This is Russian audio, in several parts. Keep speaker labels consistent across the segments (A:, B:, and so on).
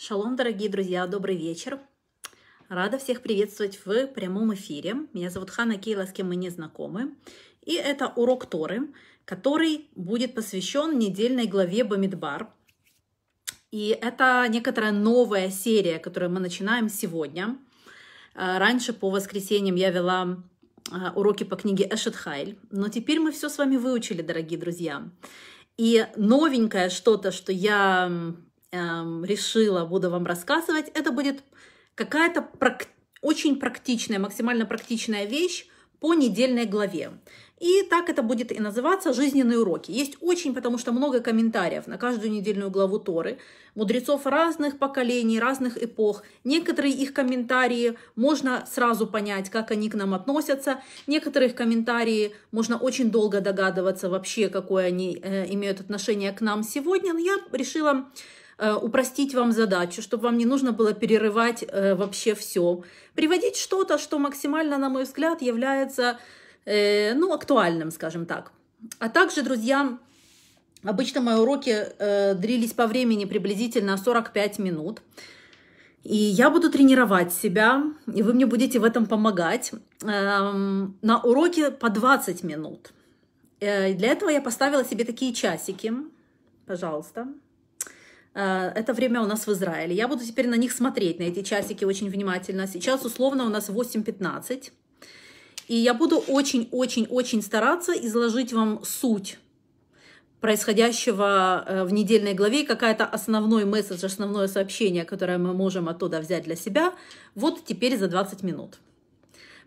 A: Шалом, дорогие друзья, добрый вечер. Рада всех приветствовать в прямом эфире. Меня зовут Хана Кейла, с кем мы не знакомы. И это урок Торы, который будет посвящен недельной главе Бамидбар. И это некоторая новая серия, которую мы начинаем сегодня. Э, раньше по воскресеньям я вела э, уроки по книге Эшет Хайль, но теперь мы все с вами выучили, дорогие друзья. И новенькое что-то, что я Эм, решила, буду вам рассказывать, это будет какая-то прак- очень практичная, максимально практичная вещь по недельной главе. И так это будет и называться «Жизненные уроки». Есть очень, потому что много комментариев на каждую недельную главу Торы, мудрецов разных поколений, разных эпох. Некоторые их комментарии можно сразу понять, как они к нам относятся. Некоторые их комментарии можно очень долго догадываться вообще, какое они э, имеют отношение к нам сегодня. Но я решила Э, упростить вам задачу, чтобы вам не нужно было перерывать э, вообще все. Приводить что-то, что максимально, на мой взгляд, является э, ну, актуальным, скажем так. А также, друзья, обычно мои уроки дрились по времени приблизительно 45 минут. И я буду тренировать себя, и вы мне будете в этом помогать. Эм, на уроке по 20 минут. Для этого я поставила себе такие часики. Пожалуйста. Э, это время у нас в Израиле. Я буду теперь на них смотреть, на эти часики очень внимательно. Сейчас условно у нас 8.15. И я буду очень-очень-очень стараться изложить вам суть происходящего э, в недельной главе, какая-то основной месседж, основное сообщение, которое мы можем оттуда взять для себя, вот теперь за 20 минут.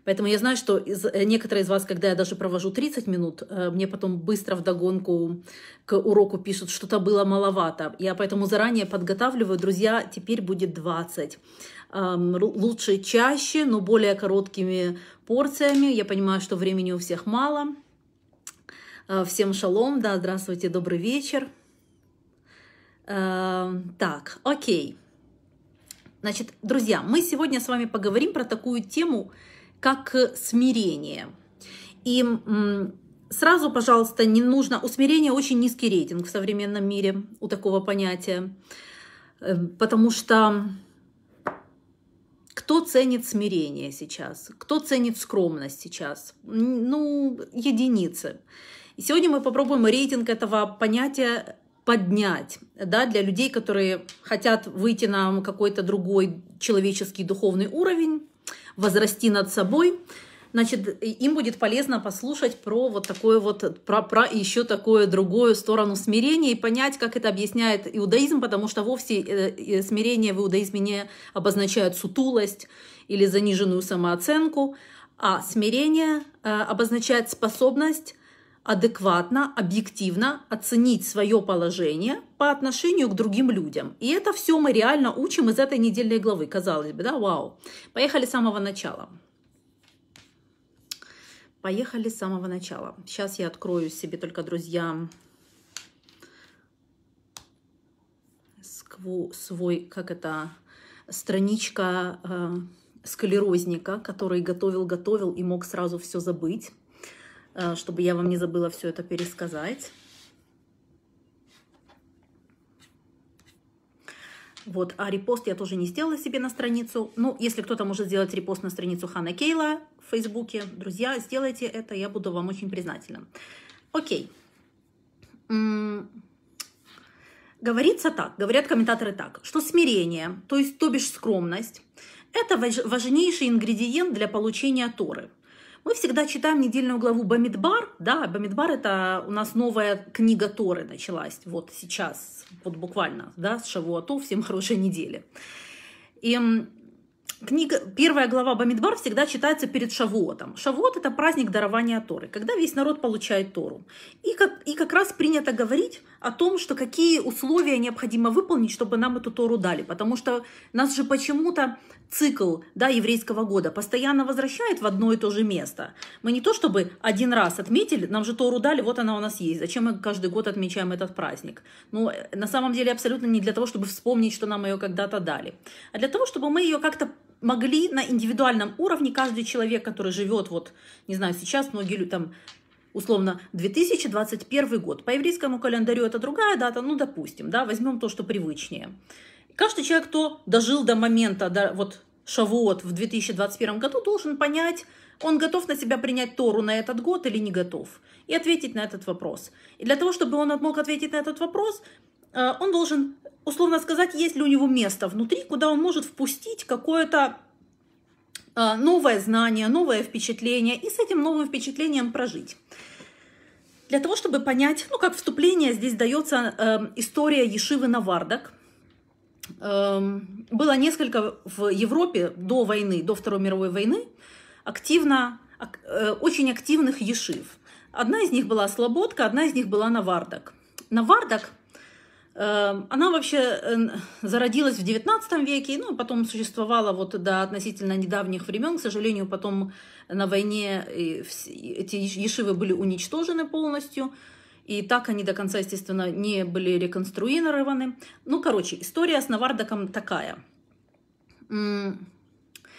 A: Поэтому я знаю, что из, э, некоторые из вас, когда я даже провожу 30 минут, э, мне потом быстро вдогонку к уроку пишут, что-то было маловато. Я поэтому заранее подготавливаю, друзья, теперь будет 20 лучше чаще, но более короткими порциями. Я понимаю, что времени у всех мало. Э, всем шалом, да, здравствуйте, добрый вечер. Так, окей. Значит, друзья, мы сегодня с вами поговорим про такую тему, как смирение. И сразу, пожалуйста, не нужно... У смирения очень низкий рейтинг в современном мире, у такого понятия. Э, потому что кто ценит смирение сейчас? Кто ценит скромность сейчас? Ну, единицы. И сегодня мы попробуем рейтинг этого понятия поднять да, для людей, которые хотят выйти на какой-то другой человеческий духовный уровень возрасти над собой», значит, им будет полезно послушать про вот такое вот, про, про еще такое другую сторону смирения и понять, как это объясняет иудаизм, потому что вовсе э, э, смирение в иудаизме не обозначает сутулость или заниженную самооценку, а смирение э, обозначает способность адекватно, объективно оценить свое положение по отношению к другим людям. И это все мы реально учим из этой недельной главы, казалось бы, да, вау. Поехали с самого начала. Поехали с самого начала. Сейчас я открою себе только, друзья, свой, как это, страничка э, склерозника, который готовил-готовил и мог сразу все забыть. Э, чтобы я вам не забыла все это пересказать. Вот, а репост я тоже не сделала себе на страницу. Ну, если кто-то может сделать репост на страницу Хана Кейла в Фейсбуке, друзья, сделайте это, я буду вам очень признательна. Окей. Говорится так, говорят комментаторы так, что смирение, то есть то бишь скромность, это важнейший ингредиент для получения Торы – мы всегда читаем недельную главу Бамидбар. Да, Бамидбар – это у нас новая книга Торы началась вот сейчас, вот буквально, да, с Шавуатов. Всем хорошей недели. И книга, первая глава Бамидбар всегда читается перед Шавуотом. Шавуот – это праздник дарования Торы, когда весь народ получает Тору. И как, и как раз принято говорить о том, что какие условия необходимо выполнить, чтобы нам эту Тору дали. Потому что нас же почему-то цикл да, еврейского года постоянно возвращает в одно и то же место. Мы не то чтобы один раз отметили, нам же Тору дали, вот она у нас есть. Зачем мы каждый год отмечаем этот праздник? Ну, на самом деле абсолютно не для того, чтобы вспомнить, что нам ее когда-то дали, а для того, чтобы мы ее как-то могли на индивидуальном уровне каждый человек, который живет, вот, не знаю, сейчас многие люди там условно, 2021 год. По еврейскому календарю это другая дата, ну, допустим, да, возьмем то, что привычнее. Каждый человек, кто дожил до момента, до, вот, Шавуот в 2021 году, должен понять, он готов на себя принять Тору на этот год или не готов, и ответить на этот вопрос. И для того, чтобы он мог ответить на этот вопрос, э, он должен, условно сказать, есть ли у него место внутри, куда он может впустить какое-то а, новое знание, новое впечатление и с этим новым впечатлением прожить. Для того, чтобы понять, ну, как вступление, здесь дается э, эм, история Ешивы Навардок. Э, эм, было несколько в Европе до войны, до Второй мировой войны, активно, э, очень активных Ешив. Одна из них была Слободка, одна из них была Навардок. Навардок Эм, она вообще э, зародилась в XIX веке, ну, потом существовала вот до относительно недавних времен. К сожалению, потом на войне э, эти ешивы были уничтожены полностью. И так они до конца, естественно, не были реконструированы. Ну, короче, история с Навардаком такая.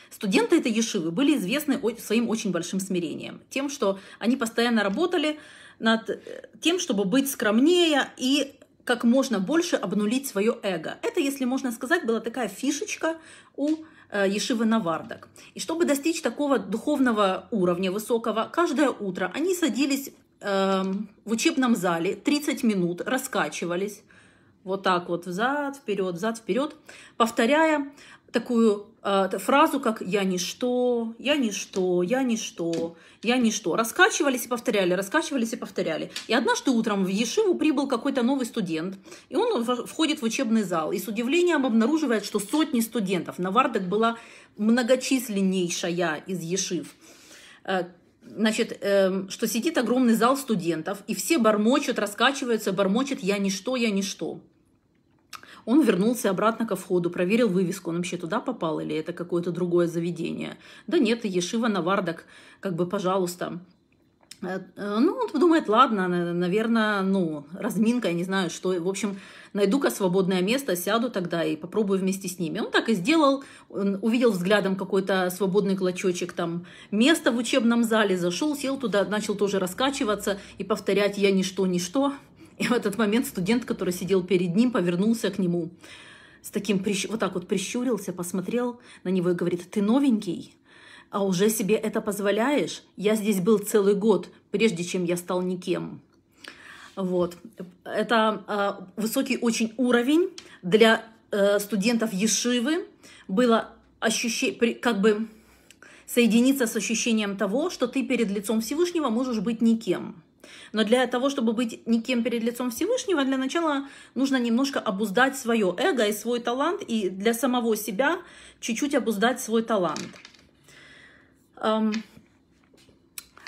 A: Студенты этой ешивы были известны своим очень большим смирением. Тем, что они постоянно работали над э, тем, чтобы быть скромнее и как можно больше обнулить свое эго. Это, если можно сказать, была такая фишечка у э, Ешивы Навардак. И чтобы достичь такого духовного уровня высокого, каждое утро они садились э, в учебном зале 30 минут, раскачивались вот так вот взад, вперед, взад, вперед, повторяя такую Э, фразу как «я ничто», «я ничто», «я ничто», «я ничто». Раскачивались и повторяли, раскачивались и повторяли. И однажды утром в Ешиву прибыл какой-то новый студент, и он входит в учебный зал и с удивлением обнаруживает, что сотни студентов. Навардек была многочисленнейшая из Ешив. Э, значит, эм, что сидит огромный зал студентов, и все бормочут, раскачиваются, бормочут «я ничто, я ничто». Он вернулся обратно ко входу, проверил вывеску, он вообще туда попал или это какое-то другое заведение. Да нет, Ешива Навардак, как бы, пожалуйста. Э, э, ну, он думает, ладно, наверное, ну, разминка, я не знаю, что. В общем, найду-ка свободное место, сяду тогда и попробую вместе с ними. Он так и сделал, он увидел взглядом какой-то свободный клочочек там места в учебном зале, зашел, сел туда, начал тоже раскачиваться и повторять «я ничто, ничто». И в этот момент студент, который сидел перед ним, повернулся к нему с таким, прищ... вот так вот прищурился, посмотрел на него и говорит, ты новенький, а уже себе это позволяешь? Я здесь был целый год, прежде чем я стал никем. Вот. Это э, высокий очень уровень для э, студентов Ешивы. Было ощущение, как бы соединиться с ощущением того, что ты перед лицом Всевышнего можешь быть никем. Но для того, чтобы быть никем перед лицом Всевышнего, для начала нужно немножко обуздать свое эго и свой талант, и для самого себя чуть-чуть обуздать свой талант. Эм,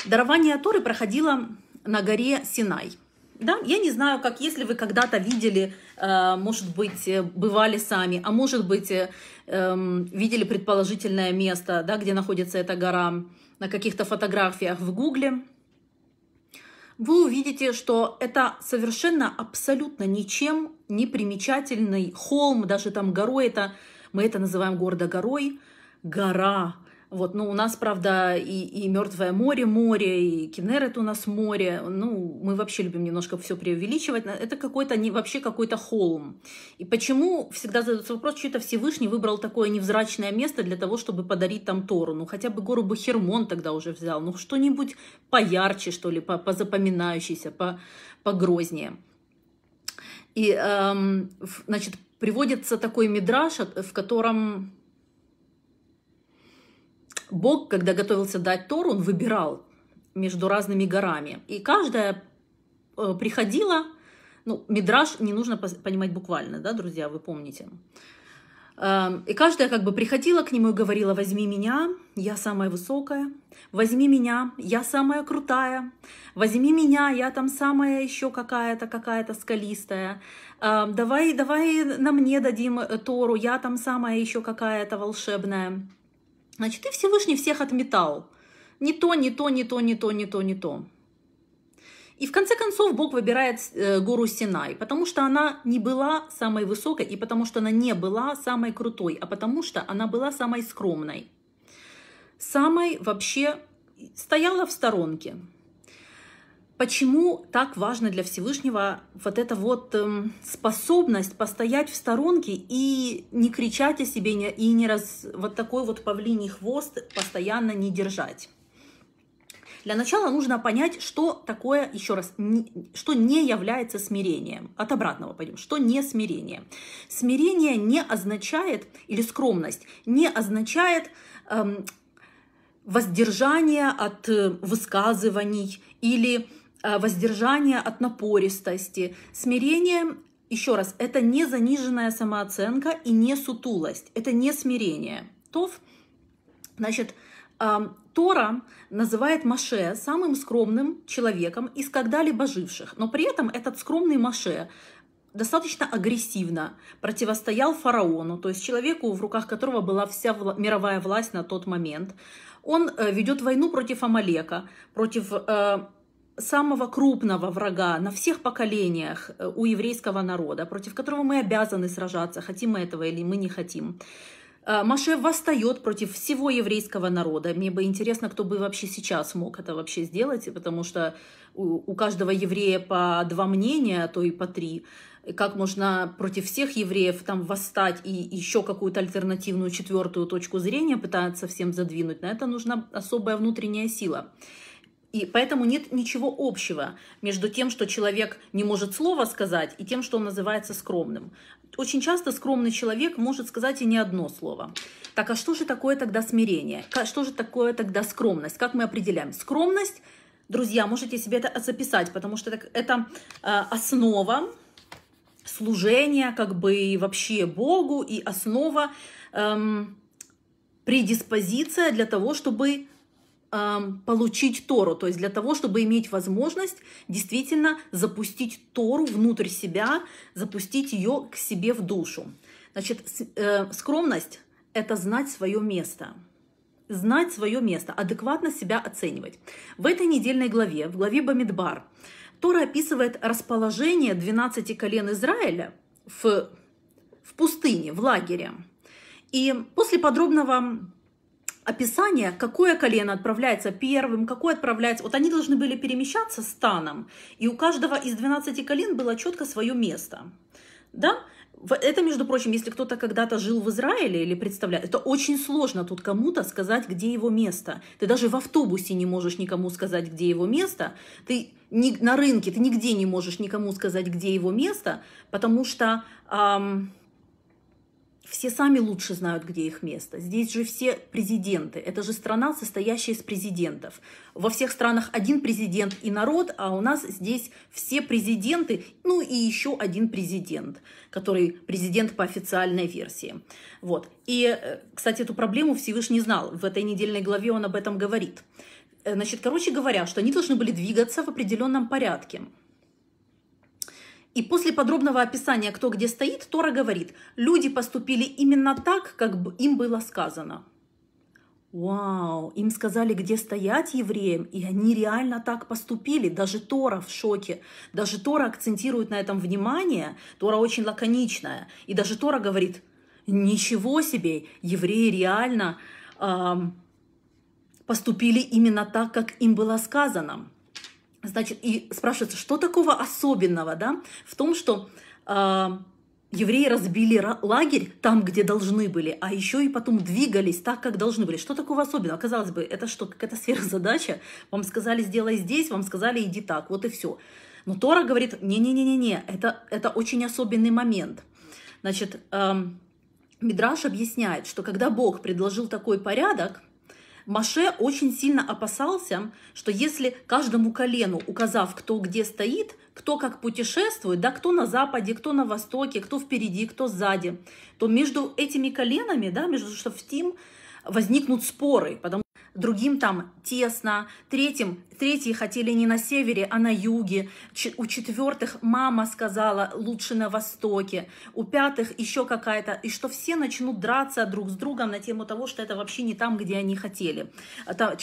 A: дарование Торы проходило на горе Синай. Да? Я не знаю, как если вы когда-то видели, э, может быть, э, бывали сами, а может быть, э, эм, видели предположительное место, да, где находится эта гора на каких-то фотографиях в Гугле – вы увидите, что это совершенно абсолютно ничем не примечательный холм, даже там горой это, мы это называем города горой, гора, вот, ну, у нас, правда, и, и Мертвое море, море, и Кенерет у нас море. Ну, мы вообще любим немножко все преувеличивать. Это какой-то не вообще какой-то холм. И почему всегда задается вопрос, что это Всевышний выбрал такое невзрачное место для того, чтобы подарить там Тору? Ну, хотя бы гору Бахермон тогда уже взял. Ну, что-нибудь поярче, что ли, по, позапоминающееся, по, погрознее. И, эм, значит, приводится такой мидраш, в котором Бог, когда готовился дать Тору, он выбирал между разными горами. И каждая э, приходила, ну, мидраж не нужно понимать буквально, да, друзья, вы помните. Эм, и каждая как бы приходила к нему и говорила, возьми меня, я самая высокая, возьми меня, я самая крутая, возьми меня, я там самая еще какая-то, какая-то скалистая, эм, давай, давай на мне дадим э, Тору, я там самая еще какая-то волшебная. Значит, и Всевышний всех отметал. Не то, не то, не то, не то, не то, не то. И в конце концов Бог выбирает э, гору Синай, потому что она не была самой высокой, и потому что она не была самой крутой, а потому что она была самой скромной. Самой вообще стояла в сторонке. Почему так важно для Всевышнего вот эта вот эм, способность постоять в сторонке и не кричать о себе, и не раз, вот такой вот павлиний хвост постоянно не держать? Для начала нужно понять, что такое, еще раз, не, что не является смирением. От обратного пойдем, что не смирение. Смирение не означает, или скромность, не означает... Эм, воздержание от э, высказываний или Э, воздержание от напористости. Смирение, еще раз, это не заниженная самооценка и не сутулость, это не смирение. Тов, значит, э, Тора называет Маше самым скромным человеком из когда-либо живших, но при этом этот скромный Маше достаточно агрессивно противостоял фараону, то есть человеку, в руках которого была вся мировая власть на тот момент. Он э, ведет войну против Амалека, против самого крупного врага на всех поколениях э, у еврейского народа, против которого мы обязаны сражаться, хотим мы этого или мы не хотим. Э, Маше восстает против всего еврейского народа. Мне бы интересно, кто бы вообще сейчас мог это вообще сделать, потому что у, каждого еврея по два мнения, а то и по три. Как можно против всех евреев там восстать и еще какую-то альтернативную четвертую точку зрения пытаться всем задвинуть? На это нужна особая внутренняя сила. И поэтому нет ничего общего между тем, что человек не может слова сказать, и тем, что он называется скромным. Очень часто скромный человек может сказать и не одно слово. Так а что же такое тогда смирение? Что же такое тогда скромность? Как мы определяем? Скромность, друзья, можете себе это записать, потому что это э, основа служения как бы и вообще Богу и основа эм, предиспозиция для того, чтобы получить Тору, то есть для того, чтобы иметь возможность действительно запустить Тору внутрь себя, запустить ее к себе в душу. Значит, э, скромность – это знать свое место знать свое место, адекватно себя оценивать. В этой недельной главе, в главе Бамидбар, Тора описывает расположение 12 колен Израиля в, в пустыне, в лагере. И после подробного описание, какое колено отправляется первым, какое отправляется. Вот они должны были перемещаться станом, и у каждого из 12 колен было четко свое место. Да? Это, между прочим, если кто-то когда-то жил в Израиле или представляет, это очень сложно тут кому-то сказать, где его место. Ты даже в автобусе не можешь никому сказать, где его место. Ты не, на рынке, ты нигде не можешь никому сказать, где его место, потому что эм, все сами лучше знают, где их место. Здесь же все президенты. Это же страна, состоящая из президентов. Во всех странах один президент и народ, а у нас здесь все президенты, ну и еще один президент, который президент по официальной версии. Вот. И, э, кстати, эту проблему Всевышний знал. В этой недельной главе он об этом говорит. Э, значит, короче говоря, что они должны были двигаться в определенном порядке. И после подробного описания, кто где стоит, Тора говорит, люди поступили именно так, как им было сказано. Вау, им сказали, где стоять евреям, и они реально так поступили. Даже Тора в шоке. Даже Тора акцентирует на этом внимание. Тора очень лаконичная. И даже Тора говорит, ничего себе, евреи реально эм, поступили именно так, как им было сказано. Значит, и спрашивается, что такого особенного да, в том, что э, евреи разбили лагерь там, где должны были, а еще и потом двигались так, как должны были. Что такого особенного? Казалось бы, это что, какая-то сверхзадача? Вам сказали, сделай здесь, вам сказали, иди так, вот и все. Но Тора говорит, не-не-не-не, это, это очень особенный момент. Значит, э, Мидраш объясняет, что когда Бог предложил такой порядок – Маше очень сильно опасался, что если каждому колену, указав, кто где стоит, кто как путешествует, да, кто на западе, кто на востоке, кто впереди, кто сзади, то между этими коленами, да, между шафтим возникнут споры, потому другим там тесно, третьим, третьи хотели не на севере, а на юге, у четвертых мама сказала лучше на востоке, у пятых еще какая-то, и что все начнут драться друг с другом на тему того, что это вообще не там, где они хотели. А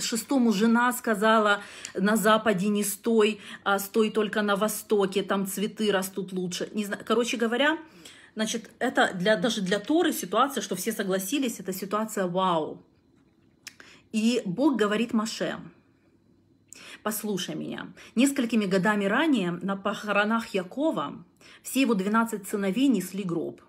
A: шестому жена сказала на западе не стой, а стой только на востоке, там цветы растут лучше. Не знаю, короче говоря, Значит, это для, даже для Торы ситуация, что все согласились, это ситуация вау. И Бог говорит Маше, послушай меня. Несколькими годами ранее на похоронах Якова все его 12 сыновей несли гроб.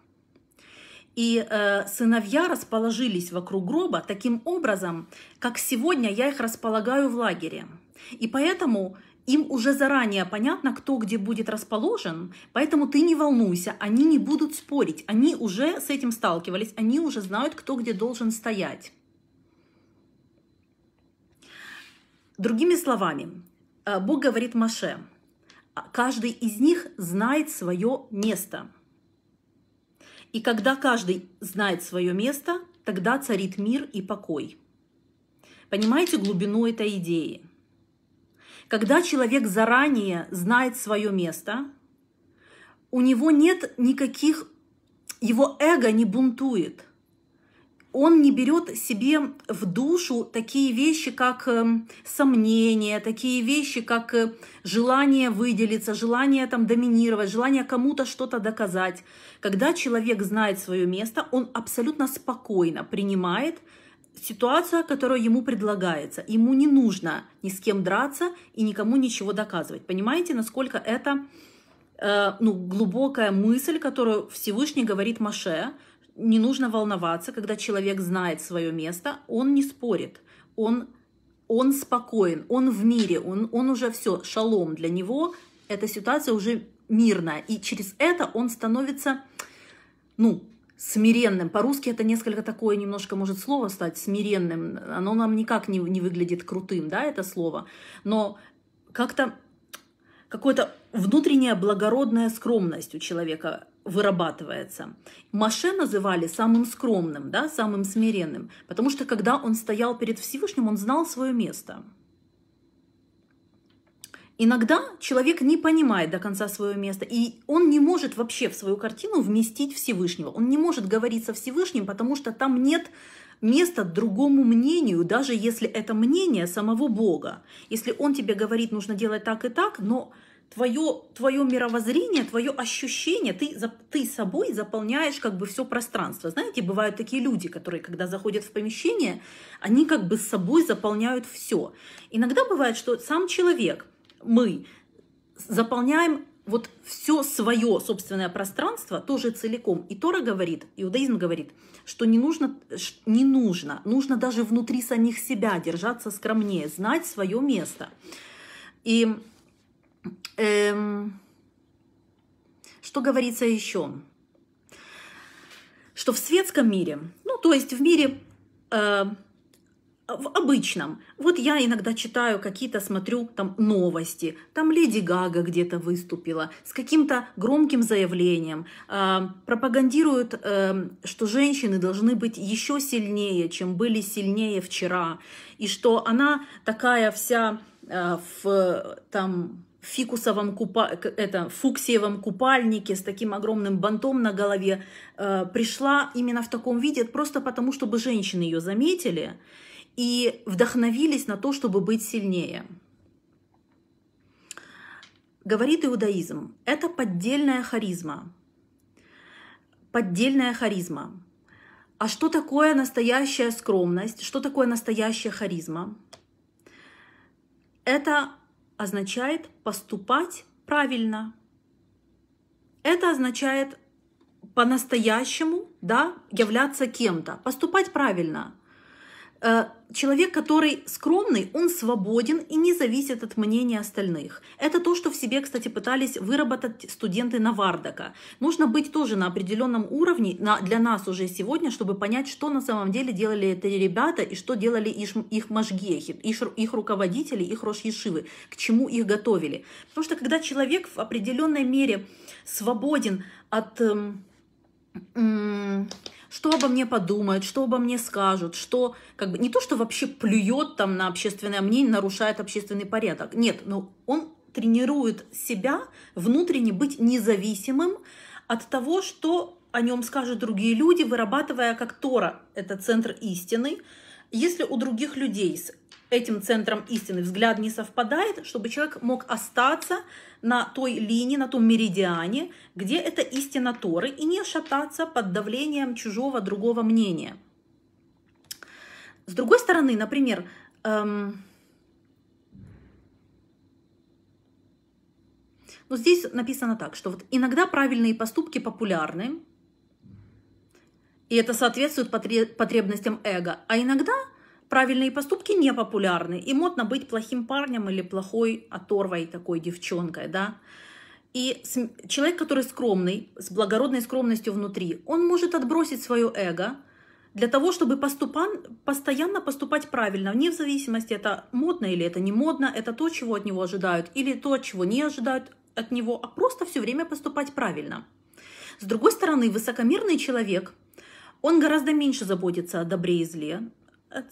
A: И э, сыновья расположились вокруг гроба таким образом, как сегодня я их располагаю в лагере. И поэтому им уже заранее понятно, кто где будет расположен, поэтому ты не волнуйся, они не будут спорить, они уже с этим сталкивались, они уже знают, кто где должен стоять. Другими словами, э, Бог говорит Маше, «А каждый из них знает свое место. И когда каждый знает свое место, тогда царит мир и покой. Понимаете глубину этой идеи? Когда человек заранее знает свое место, у него нет никаких, его эго не бунтует – он не берет себе в душу такие вещи, как эм, сомнения, такие вещи, как э, желание выделиться, желание там доминировать, желание кому-то что-то доказать. Когда человек знает свое место, он абсолютно спокойно принимает ситуацию, которая ему предлагается. Ему не нужно ни с кем драться и никому ничего доказывать. Понимаете, насколько это э, ну, глубокая мысль, которую Всевышний говорит Маше – не нужно волноваться, когда человек знает свое место, он не спорит, он, он спокоен, он в мире, он, он уже все, шалом для него, эта ситуация уже мирная, и через это он становится, ну, смиренным. По-русски это несколько такое немножко может слово стать смиренным. Оно нам никак не, не выглядит крутым, да, это слово. Но как-то какое-то внутренняя благородная скромность у человека вырабатывается. Маше называли самым скромным, да, самым смиренным, потому что когда он стоял перед Всевышним, он знал свое место. Иногда человек не понимает до конца свое место, и он не может вообще в свою картину вместить Всевышнего. Он не может говорить со Всевышним, потому что там нет место другому мнению, даже если это мнение самого Бога. Если Он тебе говорит, нужно делать так и так, но твое, твое мировоззрение, твое ощущение, ты, ты собой заполняешь как бы все пространство. Знаете, бывают такие люди, которые, когда заходят в помещение, они как бы с собой заполняют все. Иногда бывает, что сам человек, мы, заполняем вот все свое собственное пространство тоже целиком. И Тора говорит, иудаизм говорит, что не нужно, не нужно, нужно даже внутри самих себя держаться скромнее, знать свое место. И эм, что говорится еще? Что в светском мире, ну то есть в мире э, в обычном. Вот я иногда читаю какие-то, смотрю там новости. Там Леди Гага где-то выступила с каким-то громким заявлением. Э, пропагандируют, э, что женщины должны быть еще сильнее, чем были сильнее вчера. И что она такая вся э, в там фикусовом купа... это, фуксиевом купальнике с таким огромным бантом на голове э, пришла именно в таком виде, просто потому, чтобы женщины ее заметили и вдохновились на то, чтобы быть сильнее. Говорит иудаизм, это поддельная харизма. Поддельная харизма. А что такое настоящая скромность? Что такое настоящая харизма? Это означает поступать правильно. Это означает по-настоящему да, являться кем-то, поступать правильно – Э, человек, который скромный, он свободен и не зависит от мнения остальных. Это то, что в себе, кстати, пытались выработать студенты Навардака. Нужно быть тоже на определенном уровне на, для нас уже сегодня, чтобы понять, что на самом деле делали эти ребята и что делали их, их мажгехи, их, их руководители, их рошьешивы, к чему их готовили. Потому что когда человек в определенной мере свободен от... Эм, эм, что обо мне подумают, что обо мне скажут, что как бы не то, что вообще плюет там на общественное мнение, нарушает общественный порядок. Нет, но ну, он тренирует себя внутренне быть независимым от того, что о нем скажут другие люди, вырабатывая как Тора, это центр истины, если у других людей этим центром истины взгляд не совпадает, чтобы человек мог остаться на той линии, на том меридиане, где это истина Торы, и не шататься под давлением чужого другого мнения. С другой стороны, например, эм, ну здесь написано так, что вот иногда правильные поступки популярны, и это соответствует потребностям эго, а иногда – правильные поступки не популярны, и модно быть плохим парнем или плохой оторвой такой девчонкой, да. И человек, который скромный, с благородной скромностью внутри, он может отбросить свое эго для того, чтобы поступан, постоянно поступать правильно, вне зависимости, это модно или это не модно, это то, чего от него ожидают, или то, чего не ожидают от него, а просто все время поступать правильно. С другой стороны, высокомерный человек, он гораздо меньше заботится о добре и зле,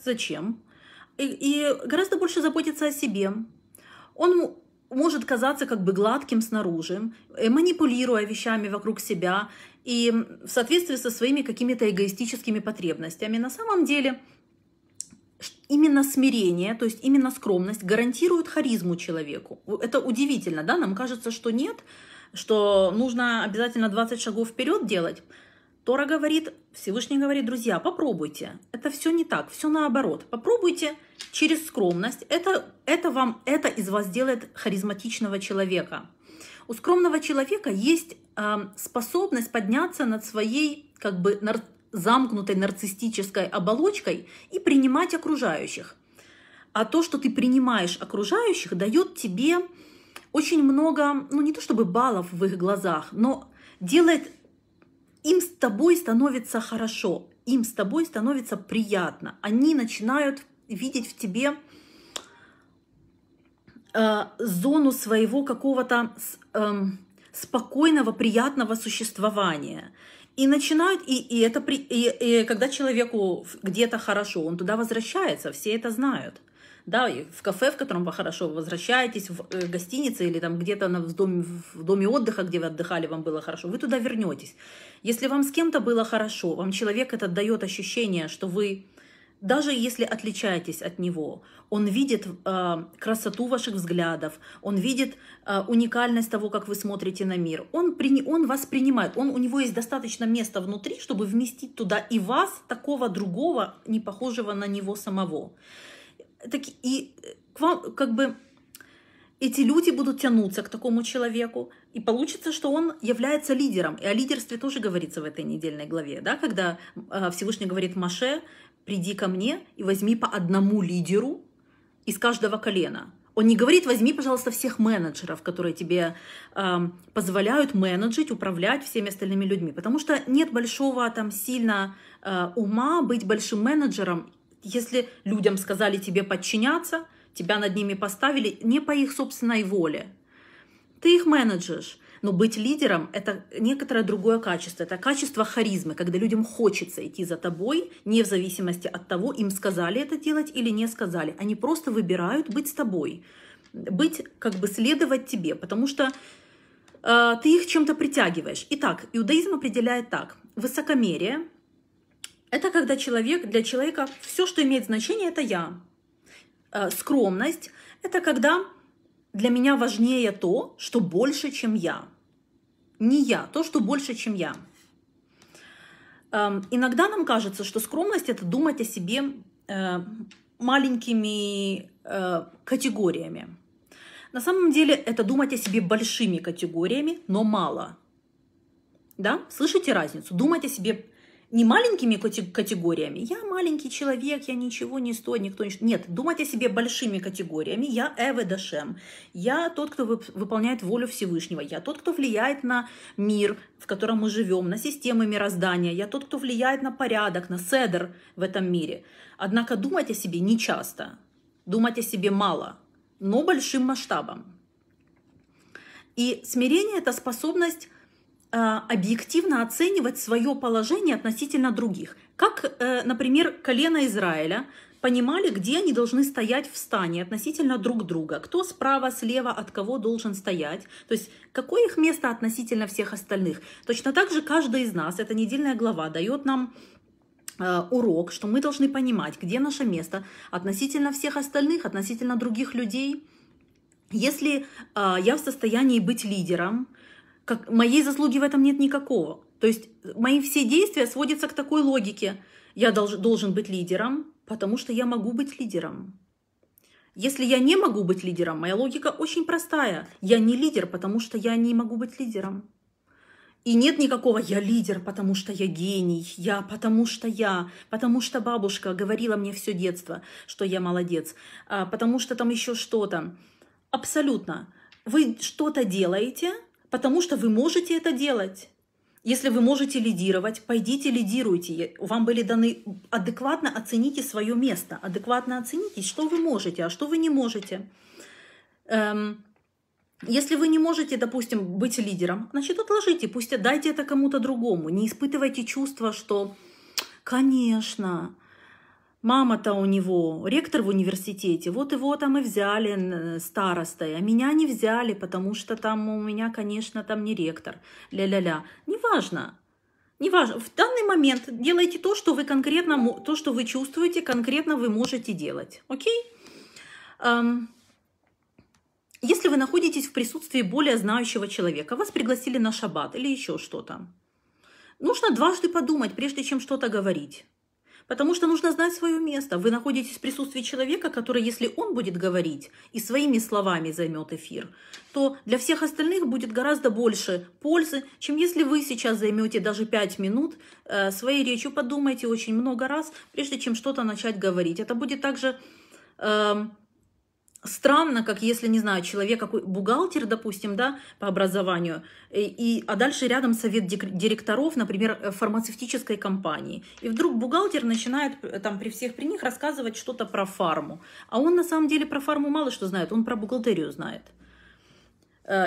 A: зачем, и, и гораздо больше заботится о себе. Он может казаться как бы гладким снаружи, э, манипулируя вещами вокруг себя и в соответствии со своими какими-то эгоистическими потребностями. На самом деле именно смирение, то есть именно скромность гарантирует харизму человеку. Это удивительно, да? Нам кажется, что нет, что нужно обязательно 20 шагов вперед делать – Тора говорит, Всевышний говорит, друзья, попробуйте. Это все не так, все наоборот. Попробуйте через скромность. Это, это вам, это из вас делает харизматичного человека. У скромного человека есть э, способность подняться над своей как бы нар- замкнутой нарциссической оболочкой и принимать окружающих. А то, что ты принимаешь окружающих, дает тебе очень много, ну не то чтобы баллов в их глазах, но делает им с тобой становится хорошо, им с тобой становится приятно. Они начинают видеть в тебе э, зону своего какого-то э, спокойного, приятного существования. И начинают, и, и это при, и, и когда человеку где-то хорошо, он туда возвращается, все это знают да, в кафе, в котором вы хорошо возвращаетесь, в э, гостинице или там где-то в доме, в доме отдыха, где вы отдыхали, вам было хорошо, вы туда вернетесь. Если вам с кем-то было хорошо, вам человек этот дает ощущение, что вы даже если отличаетесь от него, он видит э, красоту ваших взглядов, он видит э, уникальность того, как вы смотрите на мир, он, при, он вас принимает, он, у него есть достаточно места внутри, чтобы вместить туда и вас, такого другого, не похожего на него самого так, и э, к вам как бы эти люди будут тянуться к такому человеку, и получится, что он является лидером. И о лидерстве тоже говорится в этой недельной главе, да, когда а, Всевышний говорит Маше, приди ко мне и возьми по одному лидеру из каждого колена. Он не говорит, возьми, пожалуйста, всех менеджеров, которые тебе э, позволяют менеджить, управлять всеми остальными людьми. Потому что нет большого там сильно э, ума быть большим менеджером если людям сказали тебе подчиняться, тебя над ними поставили не по их собственной воле. Ты их менеджешь. Но быть лидером – это некоторое другое качество. Это качество харизмы, когда людям хочется идти за тобой, не в зависимости от того, им сказали это делать или не сказали. Они просто выбирают быть с тобой, быть, как бы следовать тебе, потому что э, ты их чем-то притягиваешь. Итак, иудаизм определяет так. Высокомерие – это когда человек, для человека все, что имеет значение, это я. Э, скромность – это когда для меня важнее то, что больше, чем я. Не я, то, что больше, чем я. Эм, иногда нам кажется, что скромность – это думать о себе э, маленькими э, категориями. На самом деле это думать о себе большими категориями, но мало. Да? Слышите разницу? Думать о себе не маленькими категориями. Я маленький человек, я ничего не стою, никто не... Нет, думать о себе большими категориями. Я Эве Дашем. Я тот, кто выполняет волю Всевышнего. Я тот, кто влияет на мир, в котором мы живем, на системы мироздания. Я тот, кто влияет на порядок, на седр в этом мире. Однако думать о себе не часто. Думать о себе мало, но большим масштабом. И смирение – это способность а, объективно оценивать свое положение относительно других. Как, э, например, колено Израиля понимали, где они должны стоять в стане относительно друг друга, кто справа, слева от кого должен стоять, то есть какое их место относительно всех остальных. Точно так же каждый из нас, эта недельная глава дает нам э, урок, что мы должны понимать, где наше место относительно всех остальных, относительно других людей. Если э, я в состоянии быть лидером, как, моей заслуги в этом нет никакого. То есть э, мои все действия сводятся к такой логике. Я долж, должен быть лидером, потому что я могу быть лидером. Если я не могу быть лидером, моя логика очень простая. Я не лидер, потому что я не могу быть лидером. И нет никакого «я лидер, потому что я гений», «я потому что я», «потому что бабушка говорила мне все детство, что я молодец», «а, «потому что там еще что-то». Абсолютно. Вы что-то делаете – потому что вы можете это делать. Если вы можете лидировать, пойдите лидируйте. Вам были даны адекватно оцените свое место, адекватно оцените, что вы можете, а что вы не можете. Эм, если вы не можете, допустим, быть лидером, значит отложите, пусть дайте это кому-то другому. Не испытывайте чувство, что, конечно, Мама-то у него ректор в университете, вот его там и а взяли старостой, а меня не взяли, потому что там у меня, конечно, там не ректор, ля-ля-ля. Неважно, неважно. В данный момент делайте то, что вы конкретно, то, что вы чувствуете, конкретно вы можете делать, окей? Эм, если вы находитесь в присутствии более знающего человека, вас пригласили на шаббат или еще что-то, нужно дважды подумать, прежде чем что-то говорить. Потому что нужно знать свое место. Вы находитесь в присутствии человека, который, если он будет говорить и своими словами займет эфир, то для всех остальных будет гораздо больше пользы, чем если вы сейчас займете даже 5 минут э, своей речью, подумайте очень много раз, прежде чем что-то начать говорить. Это будет также эм, странно, как если, не знаю, человек, какой бухгалтер, допустим, да, по образованию, и, э, и, а дальше рядом совет директоров, например, э, фармацевтической компании. И вдруг бухгалтер начинает э, там при всех при них рассказывать что-то про фарму. А он на самом деле про фарму мало что знает, он про бухгалтерию знает.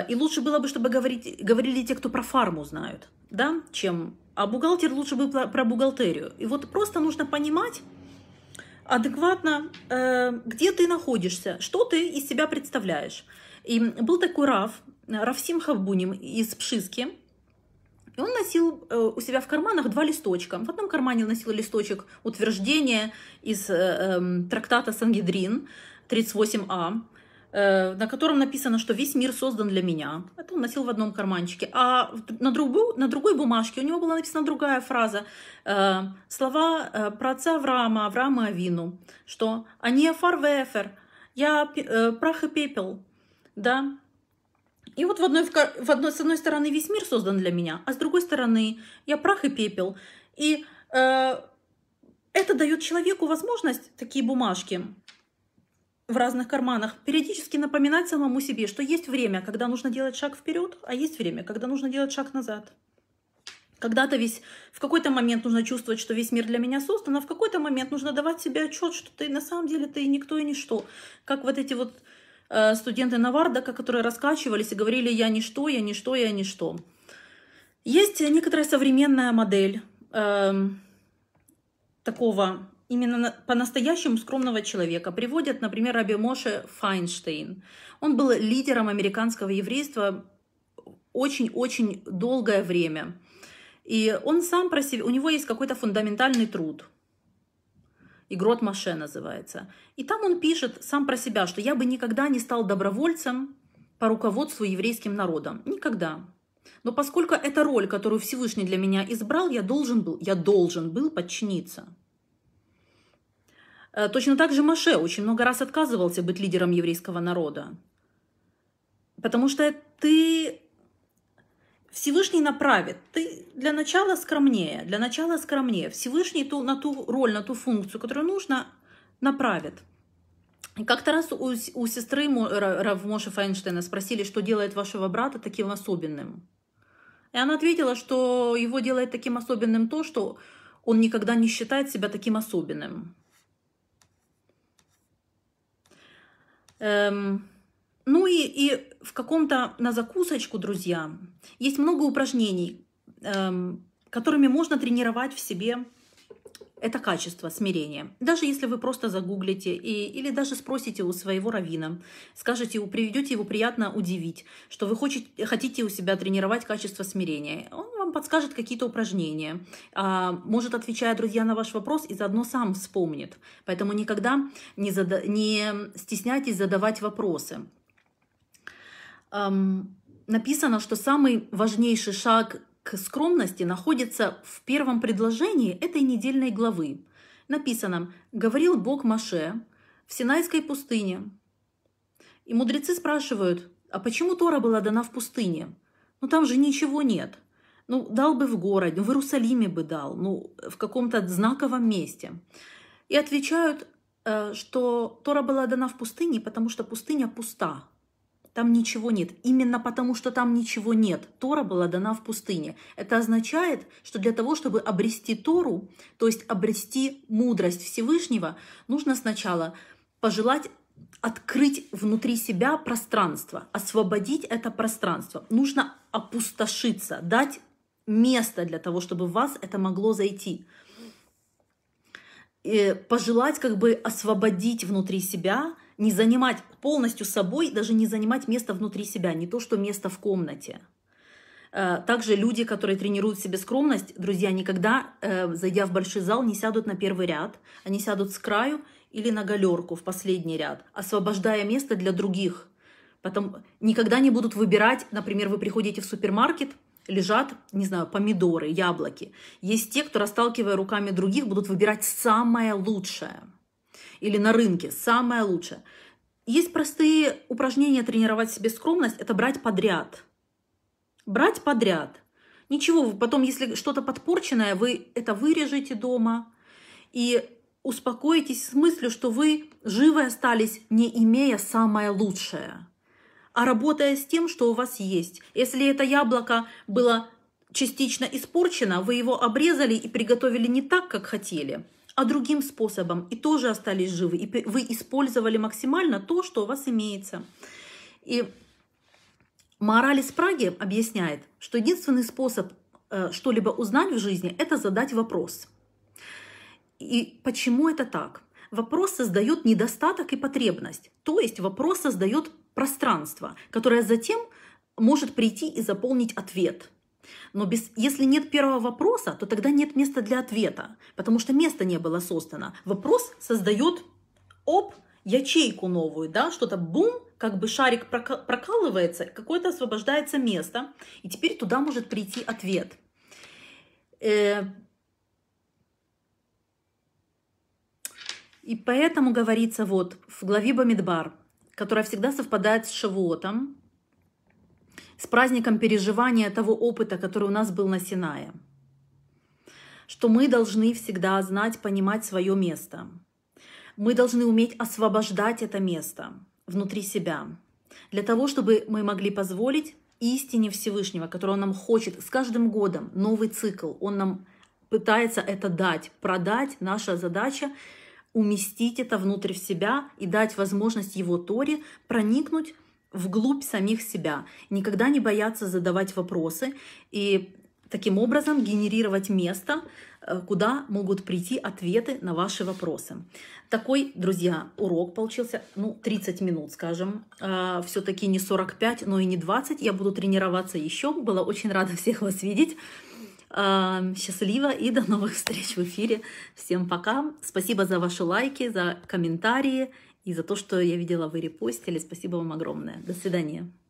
A: И лучше было бы, чтобы говорить, говорили те, кто про фарму знают, да, чем... А бухгалтер лучше бы про бухгалтерию. И вот просто нужно понимать, адекватно, э, где ты находишься, что ты из себя представляешь. И был такой Рав, Равсим Хабуним из Пшиски, и он носил э, у себя в карманах два листочка. В одном кармане носил листочек утверждения из э, эм, трактата Сангидрин 38а, Э, на котором написано, что весь мир создан для меня. Это он носил в одном карманчике. А на, другу, на другой бумажке у него была написана другая фраза. Э, слова э, про отца Авраама, Авраама Авину, что «Они «А афар вефер», «Я э, прах и пепел». Да? И вот в одной, в одной, с одной стороны весь мир создан для меня, а с другой стороны я прах и пепел. И э, это дает человеку возможность, такие бумажки, в разных карманах, периодически напоминать самому себе, что есть время, когда нужно делать шаг вперед, а есть время, когда нужно делать шаг назад. Когда-то весь, в какой-то момент нужно чувствовать, что весь мир для меня создан, а в какой-то момент нужно давать себе отчет, что ты на самом деле ты никто и ничто. Как вот эти вот э, студенты Навардака, которые раскачивались и говорили «я ничто, я ничто, я ничто». Есть некоторая современная модель э, такого именно по-настоящему скромного человека приводят, например, Раби Моше Файнштейн. Он был лидером американского еврейства очень-очень долгое время. И он сам про себя, у него есть какой-то фундаментальный труд. Игрот Маше называется. И там он пишет сам про себя, что я бы никогда не стал добровольцем по руководству еврейским народом. Никогда. Но поскольку это роль, которую Всевышний для меня избрал, я должен был, я должен был подчиниться. Э, точно так же Маше очень много раз отказывался быть лидером еврейского народа. Потому что ты Всевышний направит. Ты для начала скромнее, для начала скромнее. Всевышний ту, на ту роль, на ту функцию, которую нужно, направит. Как-то раз у, у сестры Равмоши Файнштейна спросили, что делает вашего брата таким особенным. И она ответила, что его делает таким особенным то, что он никогда не считает себя таким особенным. Эм, ну и, и в каком-то на закусочку, друзья, есть много упражнений, эм, которыми можно тренировать в себе это качество смирения. Даже если вы просто загуглите и, или даже спросите у своего равина, скажете, приведете его приятно удивить, что вы хочет, хотите у себя тренировать качество смирения, он подскажет какие-то упражнения, а, может, отвечая, друзья, на ваш вопрос, и заодно сам вспомнит. Поэтому никогда не, зада... не стесняйтесь задавать вопросы. Написано, что самый важнейший шаг к скромности находится в первом предложении этой недельной главы. Написано «Говорил Бог Маше в Синайской пустыне». И мудрецы спрашивают, а почему Тора была дана в пустыне? Ну там же ничего нет – ну, дал бы в городе, в Иерусалиме бы дал, ну, в каком-то знаковом месте. И отвечают, э, что Тора была дана в пустыне, потому что пустыня пуста, там ничего нет. Именно потому, что там ничего нет, Тора была дана в пустыне. Это означает, что для того, чтобы обрести Тору, то есть обрести мудрость Всевышнего, нужно сначала пожелать открыть внутри себя пространство, освободить это пространство. Нужно опустошиться, дать место для того, чтобы в вас это могло зайти. И пожелать как бы освободить внутри себя, не занимать полностью собой, даже не занимать место внутри себя, не то, что место в комнате. Э, также люди, которые тренируют в себе скромность, друзья, никогда, э, зайдя в большой зал, не сядут на первый ряд, они сядут с краю или на галерку в последний ряд, освобождая место для других. Потом никогда не будут выбирать, например, вы приходите в супермаркет – лежат, не знаю, помидоры, яблоки. Есть те, кто, расталкивая руками других, будут выбирать самое лучшее. Или на рынке самое лучшее. Есть простые упражнения тренировать себе скромность. Это брать подряд. Брать подряд. Ничего, потом, если что-то подпорченное, вы это вырежете дома и успокоитесь с мыслью, что вы живы остались, не имея самое лучшее а работая с тем, что у вас есть. Если это яблоко было частично испорчено, вы его обрезали и приготовили не так, как хотели, а другим способом, и тоже остались живы, и вы использовали максимально то, что у вас имеется. И мораль из Праги объясняет, что единственный способ э, что-либо узнать в жизни – это задать вопрос. И почему это так? Вопрос создает недостаток и потребность. То есть вопрос создает пространство, которое затем может прийти и заполнить ответ. Но без, если нет первого вопроса, то тогда нет места для ответа, потому что места не было создано. Вопрос создает об ячейку новую, да, что-то бум, как бы шарик прокалывается, какое-то освобождается место, и теперь туда может прийти ответ. Э, и поэтому говорится вот в главе Бамидбар – которая всегда совпадает с Шавуотом, с праздником переживания того опыта, который у нас был на Синае. Что мы должны всегда знать, понимать свое место. Мы должны уметь освобождать это место внутри себя, для того, чтобы мы могли позволить истине Всевышнего, которую он нам хочет с каждым годом, новый цикл, он нам пытается это дать, продать. Наша задача уместить это внутрь в себя и дать возможность его Торе проникнуть вглубь самих себя, никогда не бояться задавать вопросы и таким образом генерировать место, э, куда могут прийти ответы на ваши вопросы. Такой, друзья, урок получился, ну, 30 минут, скажем. А, Все-таки не 45, но и не 20. Я буду тренироваться еще. Была очень рада всех вас видеть. Счастливо и до новых встреч в эфире. Всем пока. Спасибо за ваши лайки, за комментарии и за то, что я видела, вы репостили. Спасибо вам огромное. До свидания.